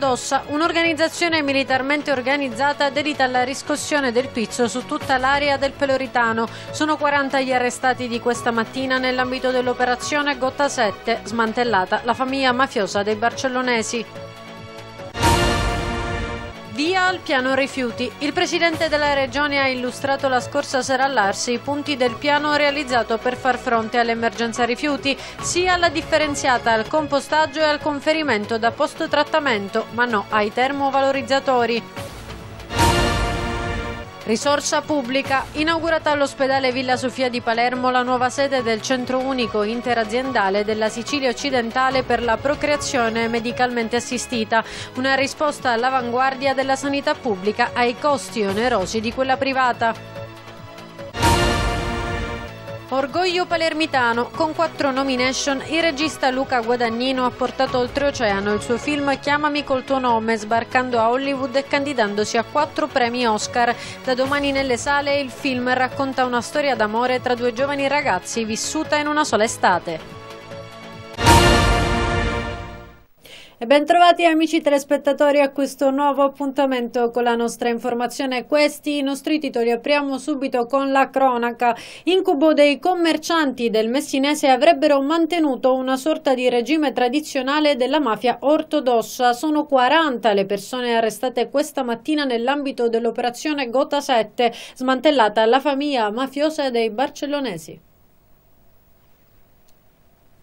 Ortodossa, un'organizzazione militarmente organizzata dedita alla riscossione del pizzo su tutta l'area del Peloritano. Sono 40 gli arrestati di questa mattina nell'ambito dell'operazione Gotta 7, smantellata la famiglia mafiosa dei barcellonesi. Via al piano rifiuti. Il presidente della regione ha illustrato la scorsa sera all'Arsi i punti del piano realizzato per far fronte all'emergenza rifiuti, sia alla differenziata, al compostaggio e al conferimento da post trattamento, ma no ai termovalorizzatori. Risorsa pubblica. Inaugurata all'ospedale Villa Sofia di Palermo la nuova sede del centro unico interaziendale della Sicilia occidentale per la procreazione medicalmente assistita. Una risposta all'avanguardia della sanità pubblica ai costi onerosi di quella privata. Orgoglio palermitano, con quattro nomination, il regista Luca Guadagnino ha portato oltreoceano il suo film Chiamami col tuo nome, sbarcando a Hollywood e candidandosi a quattro premi Oscar. Da domani nelle sale il film racconta una storia d'amore tra due giovani ragazzi vissuta in una sola estate. E bentrovati amici telespettatori a questo nuovo appuntamento con la nostra informazione. Questi i nostri titoli. Apriamo subito con la cronaca. Incubo dei commercianti del Messinese avrebbero mantenuto una sorta di regime tradizionale della mafia ortodossa. Sono 40 le persone arrestate questa mattina nell'ambito dell'operazione Gota 7, smantellata la famiglia mafiosa dei barcellonesi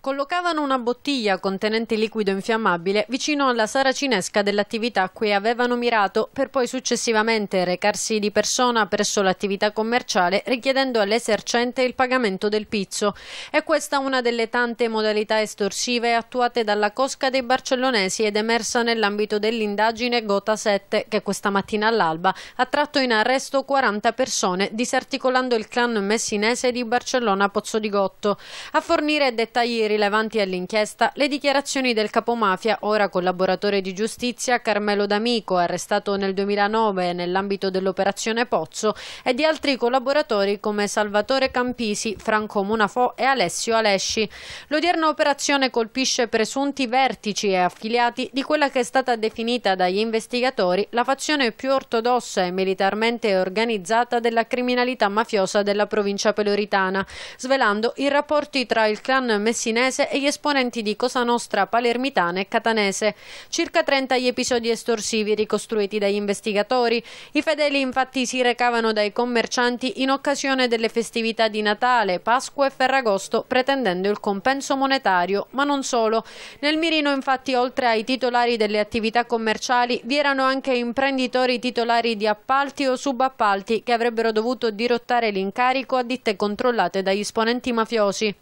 collocavano una bottiglia contenente liquido infiammabile vicino alla saracinesca dell'attività a cui avevano mirato per poi successivamente recarsi di persona presso l'attività commerciale richiedendo all'esercente il pagamento del pizzo. È questa una delle tante modalità estorsive attuate dalla cosca dei barcellonesi ed emersa nell'ambito dell'indagine Gota 7 che questa mattina all'alba ha tratto in arresto 40 persone disarticolando il clan messinese di Barcellona Pozzo di Gotto. A fornire dettagli rilevanti all'inchiesta le dichiarazioni del capomafia, ora collaboratore di giustizia, Carmelo D'Amico, arrestato nel 2009 nell'ambito dell'operazione Pozzo, e di altri collaboratori come Salvatore Campisi, Franco Munafò e Alessio Alesci. L'odierna operazione colpisce presunti vertici e affiliati di quella che è stata definita dagli investigatori la fazione più ortodossa e militarmente organizzata della criminalità mafiosa della provincia peloritana, svelando i rapporti tra il clan messinese torinese e gli esponenti di Cosa Nostra palermitana e catanese. Circa 30 gli episodi estorsivi ricostruiti dagli investigatori. I fedeli infatti si recavano dai commercianti in occasione delle festività di Natale, Pasqua e Ferragosto pretendendo il compenso monetario, ma non solo. Nel mirino infatti oltre ai titolari delle attività commerciali vi erano anche imprenditori titolari di appalti o subappalti che avrebbero dovuto dirottare l'incarico a ditte controllate dagli esponenti mafiosi.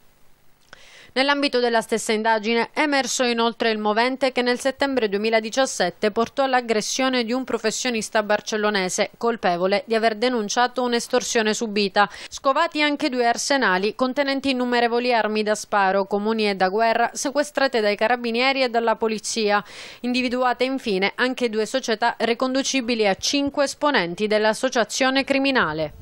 Nell'ambito della stessa indagine è emerso inoltre il movente che nel settembre 2017 portò all'aggressione di un professionista barcellonese, colpevole di aver denunciato un'estorsione subita. Scovati anche due arsenali contenenti innumerevoli armi da sparo, comuni e da guerra, sequestrate dai carabinieri e dalla polizia. Individuate infine anche due società riconducibili a cinque esponenti dell'associazione criminale.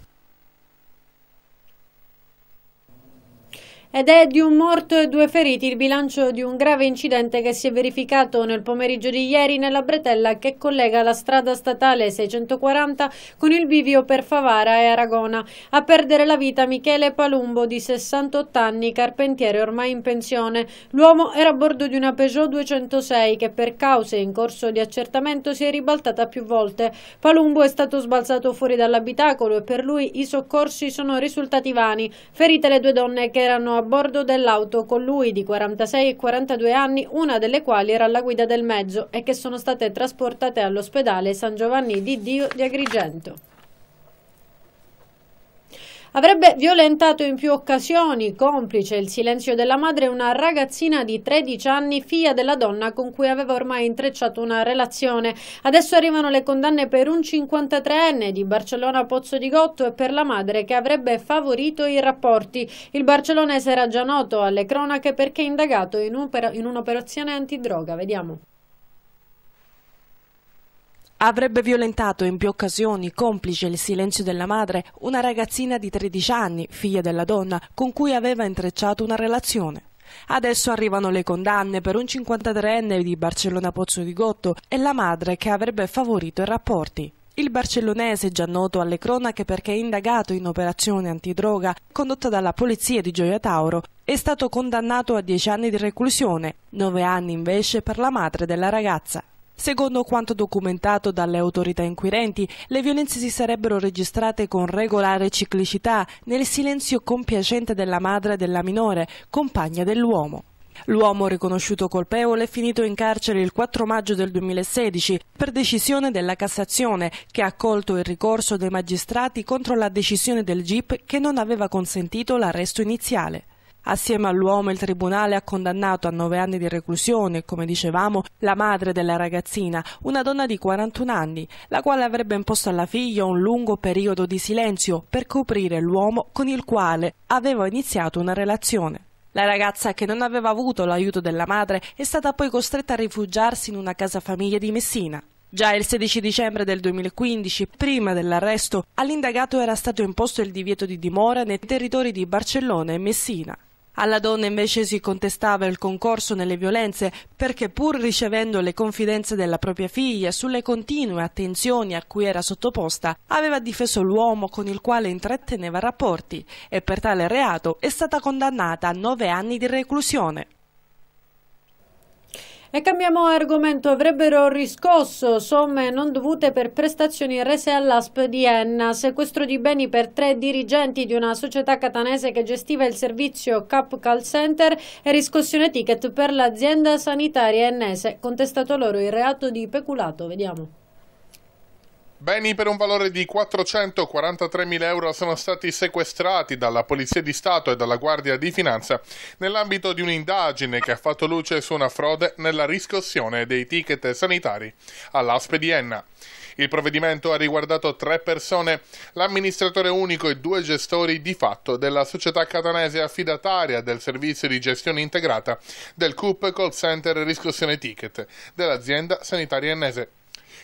Ed è di un morto e due feriti il bilancio di un grave incidente che si è verificato nel pomeriggio di ieri nella bretella che collega la strada statale 640 con il bivio per Favara e Aragona. A perdere la vita Michele Palumbo di 68 anni, carpentiere ormai in pensione. L'uomo era a bordo di una Peugeot 206 che per cause in corso di accertamento si è ribaltata più volte. Palumbo è stato sbalzato fuori dall'abitacolo e per lui i soccorsi sono risultati vani. Ferite le due donne che erano a a bordo dell'auto con lui di 46 e 42 anni, una delle quali era alla guida del mezzo e che sono state trasportate all'ospedale San Giovanni di Dio di Agrigento. Avrebbe violentato in più occasioni, complice il silenzio della madre, una ragazzina di 13 anni, figlia della donna con cui aveva ormai intrecciato una relazione. Adesso arrivano le condanne per un 53enne di Barcellona Pozzo di Gotto e per la madre che avrebbe favorito i rapporti. Il barcellonese era già noto alle cronache perché indagato in un'operazione antidroga. Vediamo. Avrebbe violentato in più occasioni, complice il silenzio della madre, una ragazzina di 13 anni, figlia della donna, con cui aveva intrecciato una relazione. Adesso arrivano le condanne per un 53enne di Barcellona Pozzo di Gotto e la madre che avrebbe favorito i rapporti. Il barcellonese, già noto alle cronache perché indagato in operazione antidroga condotta dalla polizia di Gioia Tauro, è stato condannato a 10 anni di reclusione, 9 anni invece per la madre della ragazza. Secondo quanto documentato dalle autorità inquirenti, le violenze si sarebbero registrate con regolare ciclicità nel silenzio compiacente della madre della minore, compagna dell'uomo. L'uomo riconosciuto colpevole è finito in carcere il 4 maggio del 2016 per decisione della Cassazione che ha accolto il ricorso dei magistrati contro la decisione del GIP che non aveva consentito l'arresto iniziale. Assieme all'uomo il tribunale ha condannato a nove anni di reclusione, come dicevamo, la madre della ragazzina, una donna di 41 anni, la quale avrebbe imposto alla figlia un lungo periodo di silenzio per coprire l'uomo con il quale aveva iniziato una relazione. La ragazza, che non aveva avuto l'aiuto della madre, è stata poi costretta a rifugiarsi in una casa famiglia di Messina. Già il 16 dicembre del 2015, prima dell'arresto, all'indagato era stato imposto il divieto di dimora nei territori di Barcellona e Messina. Alla donna invece si contestava il concorso nelle violenze perché pur ricevendo le confidenze della propria figlia sulle continue attenzioni a cui era sottoposta, aveva difeso l'uomo con il quale intratteneva rapporti e per tale reato è stata condannata a nove anni di reclusione. E cambiamo argomento, avrebbero riscosso somme non dovute per prestazioni rese all'ASP di Enna, sequestro di beni per tre dirigenti di una società catanese che gestiva il servizio Cap Call Center e riscossione ticket per l'azienda sanitaria ennese, contestato loro il reato di peculato, vediamo. Beni per un valore di 443.000 euro sono stati sequestrati dalla Polizia di Stato e dalla Guardia di Finanza nell'ambito di un'indagine che ha fatto luce su una frode nella riscossione dei ticket sanitari all'Aspe di Enna. Il provvedimento ha riguardato tre persone, l'amministratore unico e due gestori di fatto della società catanese affidataria del servizio di gestione integrata del CUP Call Center Riscossione Ticket dell'azienda sanitaria ennese.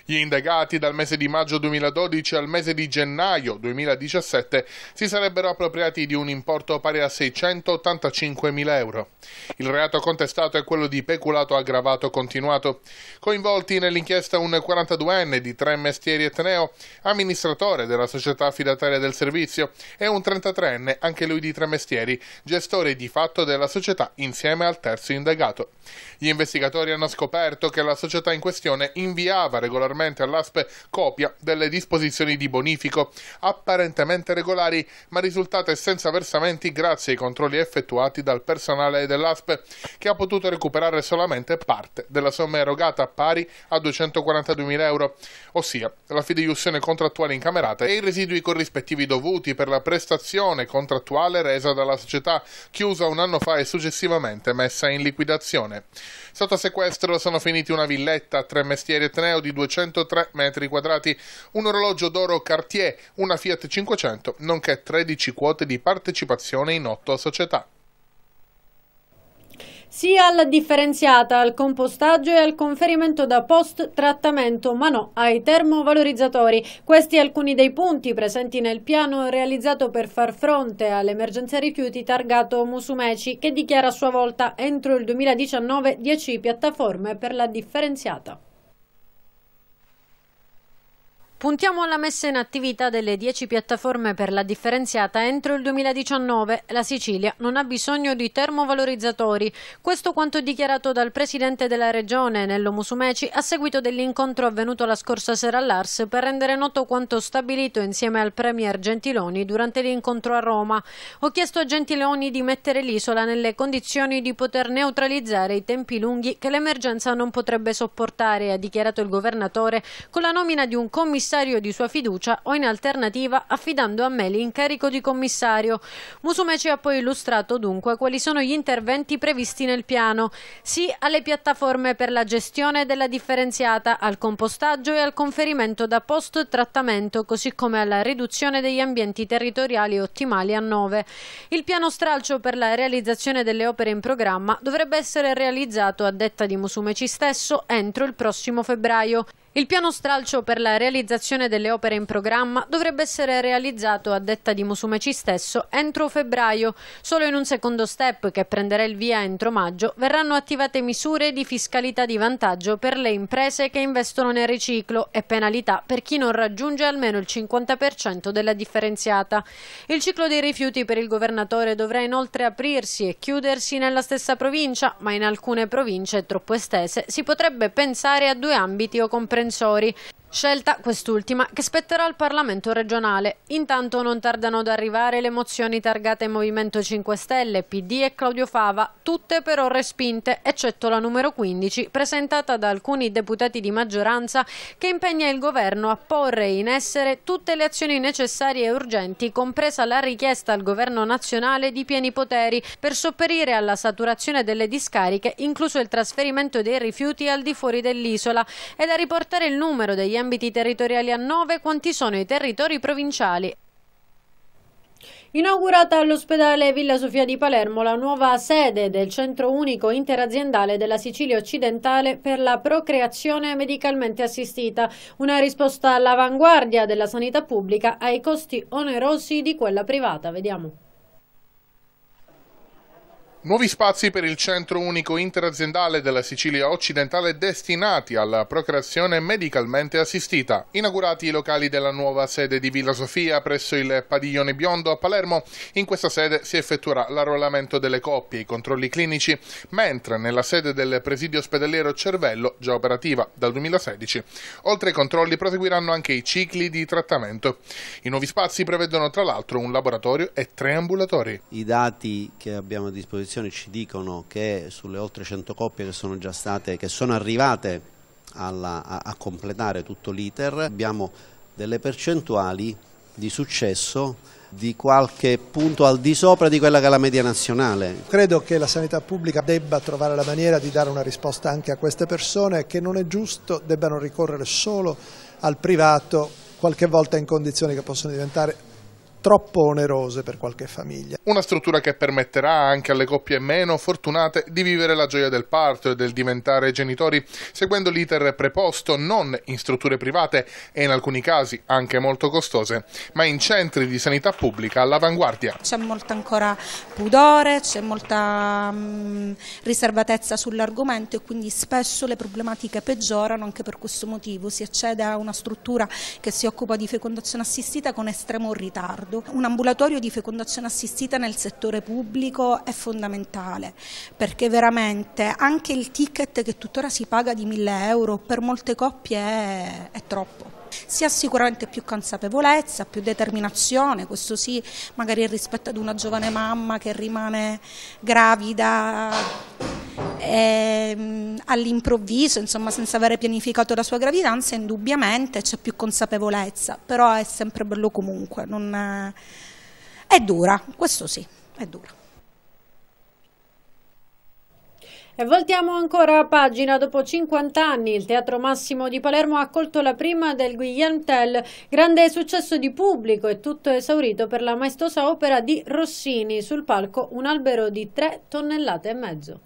Gli indagati dal mese di maggio 2012 al mese di gennaio 2017 si sarebbero appropriati di un importo pari a 685.000 euro. Il reato contestato è quello di peculato aggravato continuato. Coinvolti nell'inchiesta un 42enne di tre mestieri etneo, amministratore della società affidataria del servizio, e un 33enne, anche lui di tre mestieri, gestore di fatto della società insieme al terzo indagato. Gli investigatori hanno scoperto che la società in questione inviava regolarmente anteriormente all'ASP copia delle disposizioni di bonifico apparentemente regolari ma risultate senza versamenti grazie ai controlli effettuati dal personale dell'ASPE che ha potuto recuperare solamente parte della somma erogata pari a 242.000 euro, ossia la fideiussione contrattuale incamerata e i residui corrispettivi dovuti per la prestazione contrattuale resa dalla società chiusa un anno fa e successivamente messa in liquidazione. Sotto sequestro sono finiti una villetta, tre mestieri etneo di 200 403 metri quadrati, un orologio d'oro Cartier, una Fiat 500, nonché 13 quote di partecipazione in 8 società sia alla differenziata, al compostaggio e al conferimento da post trattamento, ma no ai termovalorizzatori. Questi alcuni dei punti presenti nel piano realizzato per far fronte all'emergenza rifiuti targato Musumeci, che dichiara a sua volta entro il 2019 10 piattaforme per la differenziata. Puntiamo alla messa in attività delle 10 piattaforme per la differenziata entro il 2019. La Sicilia non ha bisogno di termovalorizzatori. Questo quanto dichiarato dal presidente della regione, Nello Musumeci, a seguito dell'incontro avvenuto la scorsa sera all'Ars per rendere noto quanto stabilito insieme al premier Gentiloni durante l'incontro a Roma. Ho chiesto a Gentiloni di mettere l'isola nelle condizioni di poter neutralizzare i tempi lunghi che l'emergenza non potrebbe sopportare, ha dichiarato il governatore con la nomina di un commissario commissario di sua fiducia o in alternativa affidando a me l'incarico di commissario. Musumeci ha poi illustrato dunque quali sono gli interventi previsti nel piano, sì alle piattaforme per la gestione della differenziata, al compostaggio e al conferimento da post trattamento, così come alla riduzione degli ambienti territoriali ottimali a 9. Il piano stralcio per la realizzazione delle opere in programma dovrebbe essere realizzato a detta di Musumeci stesso entro il prossimo febbraio. Il piano stralcio per la realizzazione delle opere in programma dovrebbe essere realizzato, a detta di Musumeci stesso, entro febbraio. Solo in un secondo step, che prenderà il via entro maggio, verranno attivate misure di fiscalità di vantaggio per le imprese che investono nel riciclo e penalità per chi non raggiunge almeno il 50% della differenziata. Il ciclo dei rifiuti per il governatore dovrà inoltre aprirsi e chiudersi nella stessa provincia, ma in alcune province troppo estese si potrebbe pensare a due ambiti o comprensioni difensori Scelta, quest'ultima, che spetterà al Parlamento regionale. Intanto non tardano ad arrivare le mozioni targate Movimento 5 Stelle, PD e Claudio Fava, tutte però respinte, eccetto la numero 15, presentata da alcuni deputati di maggioranza, che impegna il Governo a porre in essere tutte le azioni necessarie e urgenti, compresa la richiesta al Governo nazionale di pieni poteri per sopperire alla saturazione delle discariche, incluso il trasferimento dei rifiuti al di fuori dell'isola, e a riportare il numero degli ambiti territoriali a 9 quanti sono i territori provinciali. Inaugurata all'ospedale Villa Sofia di Palermo la nuova sede del Centro Unico Interaziendale della Sicilia Occidentale per la procreazione medicalmente assistita, una risposta all'avanguardia della sanità pubblica ai costi onerosi di quella privata. Vediamo. Nuovi spazi per il centro unico interaziendale della Sicilia occidentale destinati alla procreazione medicalmente assistita. Inaugurati i locali della nuova sede di Villa Sofia presso il Padiglione Biondo a Palermo, in questa sede si effettuerà l'arruolamento delle coppie, e i controlli clinici, mentre nella sede del presidio ospedaliero Cervello, già operativa dal 2016, oltre ai controlli proseguiranno anche i cicli di trattamento. I nuovi spazi prevedono tra l'altro un laboratorio e tre ambulatori. I dati che abbiamo a disposizione informazioni ci dicono che sulle oltre 100 coppie che sono già state, che sono arrivate alla, a, a completare tutto l'iter, abbiamo delle percentuali di successo di qualche punto al di sopra di quella che è la media nazionale. Credo che la sanità pubblica debba trovare la maniera di dare una risposta anche a queste persone che non è giusto debbano ricorrere solo al privato qualche volta in condizioni che possono diventare troppo onerose per qualche famiglia. Una struttura che permetterà anche alle coppie meno fortunate di vivere la gioia del parto e del diventare genitori seguendo l'iter preposto non in strutture private e in alcuni casi anche molto costose, ma in centri di sanità pubblica all'avanguardia. C'è molto ancora pudore, c'è molta mh, mm, riservatezza sull'argomento e quindi spesso le problematiche peggiorano anche per questo motivo, si accede a una struttura che si occupa di fecondazione assistita con estremo ritardo riguardo. Un ambulatorio di fecondazione assistita nel settore pubblico è fondamentale perché veramente anche il ticket che tuttora si paga di 1000 euro per molte coppie è, è troppo si ha sicuramente più consapevolezza, più determinazione, questo sì, magari rispetto ad una giovane mamma che rimane gravida e, ehm, all'improvviso, insomma, senza avere pianificato la sua gravidanza, indubbiamente c'è più consapevolezza, però è sempre bello comunque, non... Eh, è dura, questo sì, è dura. E voltiamo ancora a pagina. Dopo 50 anni il Teatro Massimo di Palermo ha accolto la prima del Guillaume Tell, grande successo di pubblico e tutto esaurito per la maestosa opera di Rossini sul palco Un albero di 3 tonnellate e mezzo.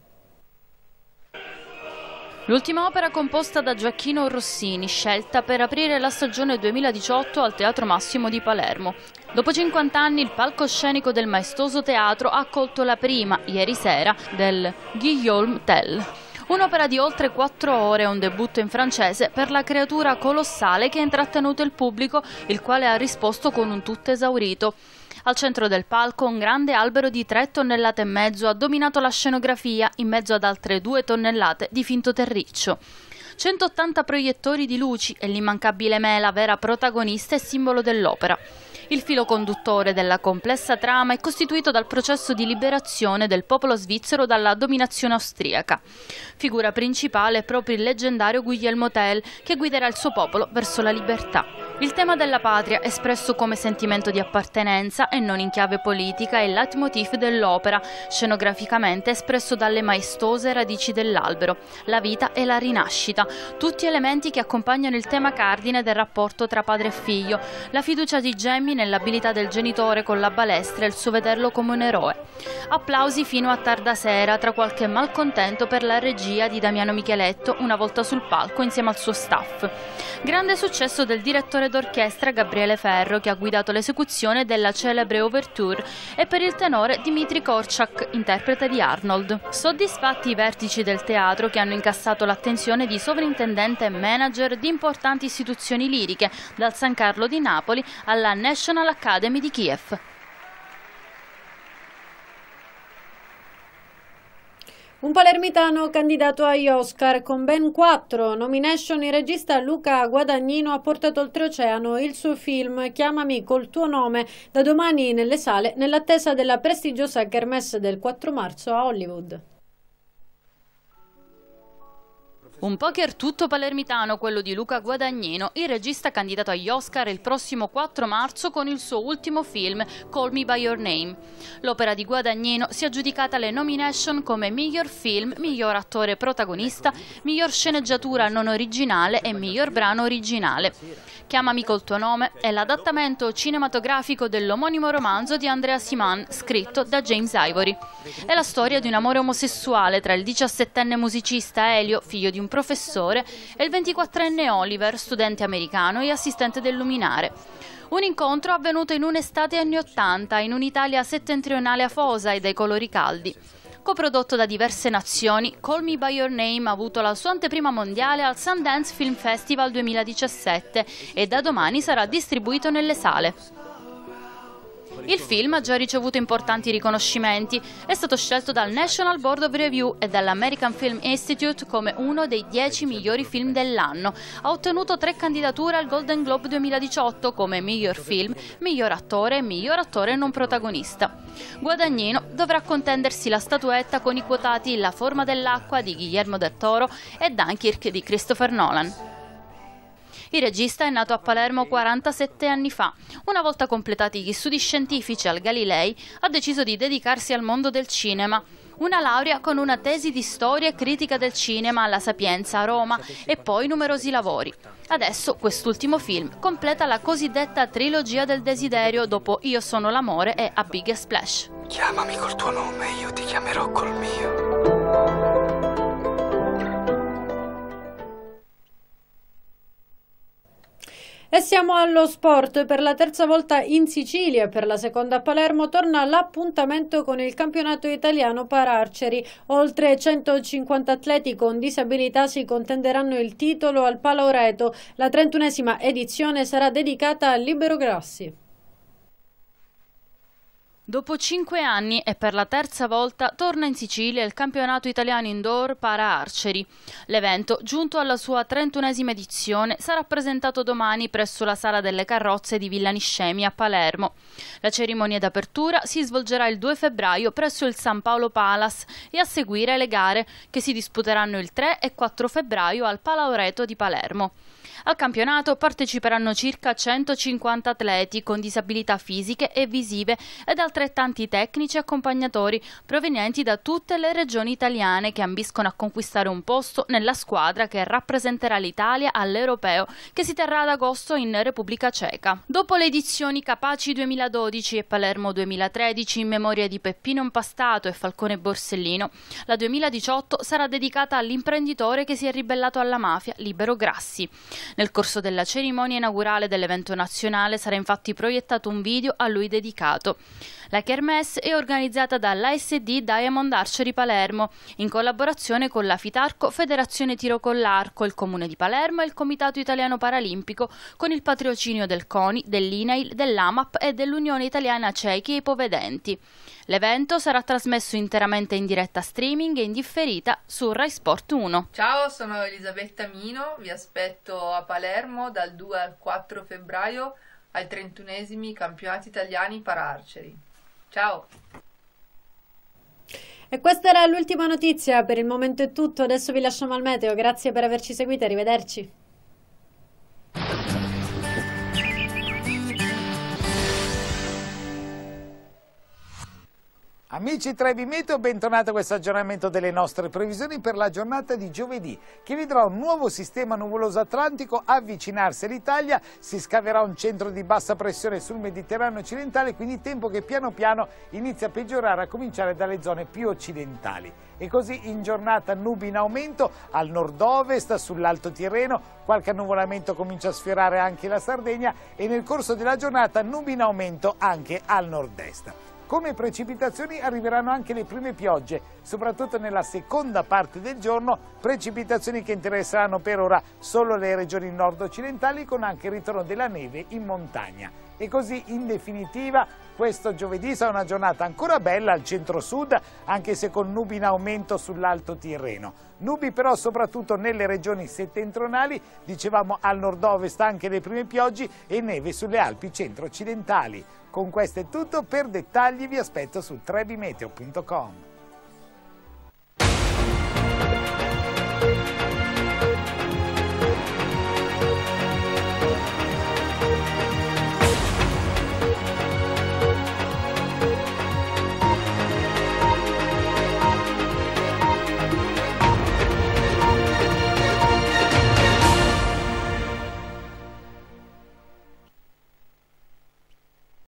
L'ultima opera composta da Gioacchino Rossini, scelta per aprire la stagione 2018 al Teatro Massimo di Palermo. Dopo 50 anni il palcoscenico del maestoso teatro ha accolto la prima, ieri sera, del Guillaume Tell. Un'opera di oltre quattro ore, un debutto in francese per la creatura colossale che ha intrattenuto il pubblico, il quale ha risposto con un tutto esaurito. Al centro del palco un grande albero di 3 tonnellate e mezzo ha dominato la scenografia in mezzo ad altre 2 tonnellate di finto terriccio. 180 proiettori di luci e l'immancabile mela, vera protagonista e simbolo dell'opera. Il filo conduttore della complessa trama è costituito dal processo di liberazione del popolo svizzero dalla dominazione austriaca. Figura principale è proprio il leggendario Guglielmo Tell che guiderà il suo popolo verso la libertà. Il tema della patria, espresso come sentimento di appartenenza e non in chiave politica, è il leitmotiv dell'opera, scenograficamente espresso dalle maestose radici dell'albero, la vita e la rinascita, tutti elementi che accompagnano il tema cardine del rapporto tra padre e figlio, la fiducia di Gemmi nell'abilità del genitore con la balestra e il suo vederlo come un eroe. Applausi fino a tarda sera, tra qualche malcontento per la regia di Damiano Micheletto, una volta sul palco insieme al suo staff. Grande successo del direttore d'orchestra Gabriele Ferro che ha guidato l'esecuzione della celebre overture e per il tenore Dimitri Korchak, interprete di Arnold. Soddisfatti i vertici del teatro che hanno incassato l'attenzione di sovrintendente e manager di importanti istituzioni liriche, dal San Carlo di Napoli alla National Academy di Kiev. Un palermitano candidato agli Oscar con ben quattro nomination, il regista Luca Guadagnino ha portato oltreoceano il suo film Chiamami col tuo nome da domani nelle sale nell'attesa della prestigiosa kermesse del 4 marzo a Hollywood. Un poker tutto palermitano, quello di Luca Guadagnino, il regista candidato agli Oscar il prossimo 4 marzo con il suo ultimo film Call Me By Your Name. L'opera di Guadagnino si è aggiudicata le nomination come miglior film, miglior attore protagonista, miglior sceneggiatura non originale e miglior brano originale. Chiamami col tuo nome è l'adattamento cinematografico dell'omonimo romanzo di Andrea Siman, scritto da James Ivory. È la storia di un amore omosessuale tra il 17enne musicista Elio, figlio di un professore, e il 24enne Oliver, studente americano e assistente del luminare. Un incontro avvenuto in un'estate anni 80 in un'Italia settentrionale afosa e dai colori caldi. Coprodotto da diverse nazioni, Call Me By Your Name ha avuto la sua anteprima mondiale al Sundance Film Festival 2017 e da domani sarà distribuito nelle sale. Il film ha già ricevuto importanti riconoscimenti, è stato scelto dal National Board of Review e dall'American Film Institute come uno dei 10 migliori film dell'anno. Ha ottenuto tre candidature al Golden Globe 2018 come miglior film, miglior attore e miglior attore non protagonista. Guadagnino dovrà contendersi la statuetta con i quotati La forma dell'acqua di Guillermo del Toro e Dunkirk di Christopher Nolan. Il regista è nato a Palermo 47 anni fa. Una volta completati gli studi scientifici al Galilei, ha deciso di dedicarsi al mondo del cinema una laurea con una tesi di storia e critica del cinema alla Sapienza a Roma e poi numerosi lavori. Adesso quest'ultimo film completa la cosiddetta trilogia del desiderio dopo Io sono l'amore e A Big Splash. Chiamami col tuo nome, io ti chiamerò col mio. E siamo allo sport. Per la terza volta in Sicilia e per la seconda a Palermo torna l'appuntamento con il campionato italiano Pararceri. Oltre 150 atleti con disabilità si contenderanno il titolo al Paloreto. La 31esima edizione sarà dedicata a Libero Grassi. Dopo cinque anni e per la terza volta torna in Sicilia il campionato italiano indoor para arceri. L'evento, giunto alla sua 31esima edizione, sarà presentato domani presso la Sala delle Carrozze di Villa Niscemi a Palermo. La cerimonia d'apertura si svolgerà il 2 febbraio presso il San Paolo Palace e a seguire le gare che si disputeranno il 3 e 4 febbraio al Palaoreto di Palermo. Al campionato parteciperanno circa 150 atleti con disabilità fisiche e visive ed altrettanti tecnici e accompagnatori provenienti da tutte le regioni italiane che ambiscono a conquistare un posto nella squadra che rappresenterà l'Italia all'Europeo che si terrà ad agosto in Repubblica Ceca. Dopo le edizioni Capaci 2012 e Palermo 2013 in memoria di Peppino Impastato e Falcone Borsellino, la 2018 sarà dedicata all'imprenditore che si è ribellato alla mafia, Libero Grassi. Nel corso della cerimonia inaugurale dell'evento nazionale sarà infatti proiettato un video a lui dedicato. La Kermesse è organizzata dall'ASD Diamond Archery Palermo in collaborazione con la Fitarco Federazione Tiro con l'Arco, il Comune di Palermo e il Comitato Italiano Paralimpico con il patrocinio del CONI, dell'INAIL, dell'AMAP e dell'Unione Italiana Ciechi e Ipovedenti. L'evento sarà trasmesso interamente in diretta streaming e in differita su Rai Sport 1. Ciao, sono Elisabetta Mino, vi aspetto a Palermo dal 2 al 4 febbraio ai 31 campionati italiani pararceri. Ciao! E questa era l'ultima notizia, per il momento è tutto, adesso vi lasciamo al meteo, grazie per averci seguito, arrivederci. Amici Trebimeto, bentornati a questo aggiornamento delle nostre previsioni per la giornata di giovedì che vedrà un nuovo sistema nuvoloso atlantico avvicinarsi all'Italia, si scaverà un centro di bassa pressione sul Mediterraneo occidentale, quindi tempo che piano piano inizia a peggiorare a cominciare dalle zone più occidentali. E così in giornata nubi in aumento al nord-ovest, sull'Alto Tirreno, qualche annuvolamento comincia a sfiorare anche la Sardegna e nel corso della giornata nubi in aumento anche al nord-est. Come precipitazioni arriveranno anche le prime piogge, soprattutto nella seconda parte del giorno, precipitazioni che interesseranno per ora solo le regioni nord-occidentali con anche il ritorno della neve in montagna. E così in definitiva questo giovedì sarà una giornata ancora bella al centro-sud, anche se con nubi in aumento sull'Alto Tirreno. Nubi però soprattutto nelle regioni settentrionali, dicevamo al nord-ovest anche le prime piogge e neve sulle Alpi centro-occidentali. Con questo è tutto, per dettagli vi aspetto su trebimeteo.com.